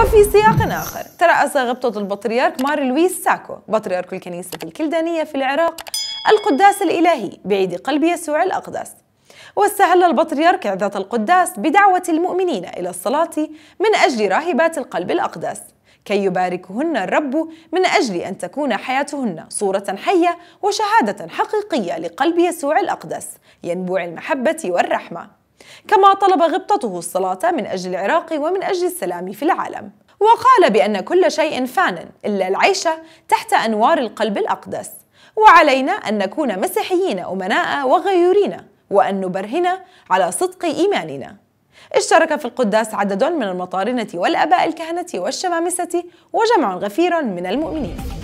وفي سياق آخر ترأس غبطة البطريرك مار لويس ساكو بطريرك الكنيسة الكلدانية في العراق القداس الإلهي بعيد قلب يسوع الأقدس واستهل البطريرك عظة القداس بدعوة المؤمنين إلى الصلاة من أجل راهبات القلب الأقدس كي يباركهن الرب من أجل أن تكون حياتهن صورة حية وشهادة حقيقية لقلب يسوع الأقدس ينبوع المحبة والرحمة كما طلب غبطته الصلاة من أجل العراق ومن أجل السلام في العالم وقال بأن كل شيء فان إلا العيش تحت أنوار القلب الأقدس وعلينا أن نكون مسيحيين أمناء وغيورين وأن نبرهن على صدق إيماننا اشترك في القداس عدد من المطارنة والأباء الكهنة والشمامسة وجمع غفير من المؤمنين